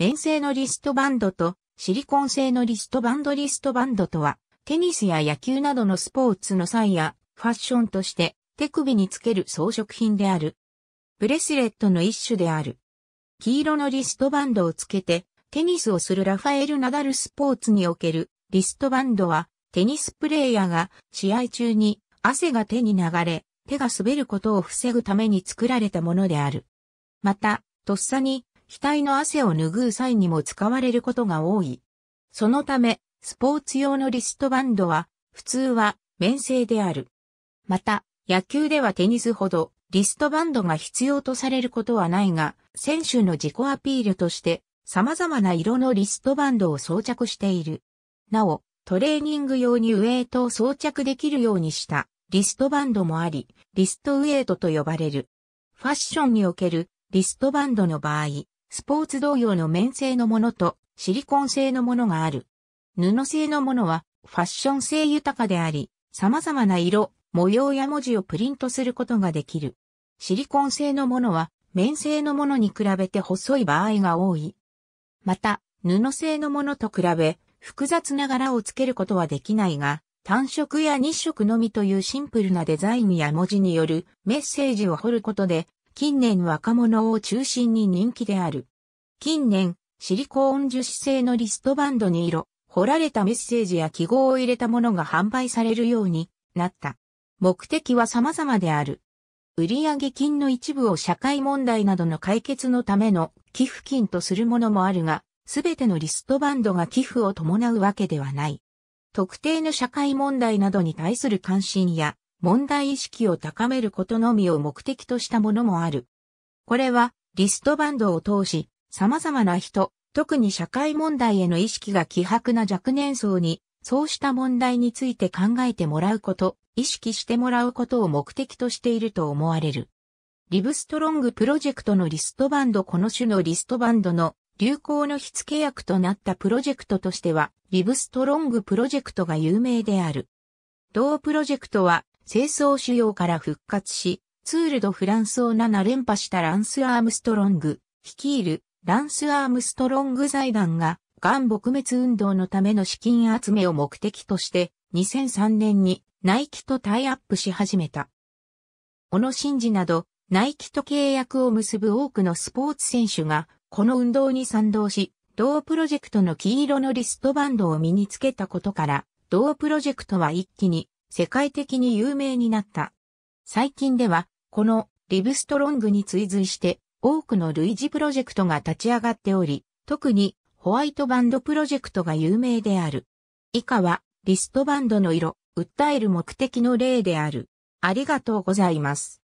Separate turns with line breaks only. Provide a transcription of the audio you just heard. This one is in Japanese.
綿製のリストバンドとシリコン製のリストバンドリストバンドとは、テニスや野球などのスポーツの際やファッションとして手首につける装飾品である。ブレスレットの一種である。黄色のリストバンドをつけてテニスをするラファエル・ナダルスポーツにおけるリストバンドはテニスプレイヤーが試合中に汗が手に流れ手が滑ることを防ぐために作られたものである。また、とっさに額の汗を拭う際にも使われることが多い。そのため、スポーツ用のリストバンドは、普通は綿製である。また、野球ではテニスほどリストバンドが必要とされることはないが、選手の自己アピールとして様々な色のリストバンドを装着している。なお、トレーニング用にウェイトを装着できるようにしたリストバンドもあり、リストウェイトと呼ばれる。ファッションにおけるリストバンドの場合、スポーツ同様の綿製のものとシリコン製のものがある。布製のものはファッション性豊かであり、様々な色、模様や文字をプリントすることができる。シリコン製のものは綿製のものに比べて細い場合が多い。また、布製のものと比べ、複雑な柄をつけることはできないが、単色や日色のみというシンプルなデザインや文字によるメッセージを彫ることで近年若者を中心に人気である。近年、シリコーン樹脂製のリストバンドに色、彫られたメッセージや記号を入れたものが販売されるようになった。目的は様々である。売上金の一部を社会問題などの解決のための寄付金とするものもあるが、すべてのリストバンドが寄付を伴うわけではない。特定の社会問題などに対する関心や問題意識を高めることのみを目的としたものもある。これはリストバンドを通し様々な人、特に社会問題への意識が希薄な若年層にそうした問題について考えてもらうこと、意識してもらうことを目的としていると思われる。リブストロングプロジェクトのリストバンドこの種のリストバンドの流行の火付け役となったプロジェクトとしては、リブストロングプロジェクトが有名である。同プロジェクトは清掃主要から復活し、ツールドフランスを7連覇したランス・アームストロング、率いるランス・アームストロング財団が、ガン撲滅運動のための資金集めを目的として、2003年にナイキとタイアップし始めた。小野真二など、ナイキと契約を結ぶ多くのスポーツ選手が、この運動に賛同し、同プロジェクトの黄色のリストバンドを身につけたことから、同プロジェクトは一気に世界的に有名になった。最近では、このリブストロングに追随して多くの類似プロジェクトが立ち上がっており、特にホワイトバンドプロジェクトが有名である。以下はリストバンドの色、訴える目的の例である。ありがとうございます。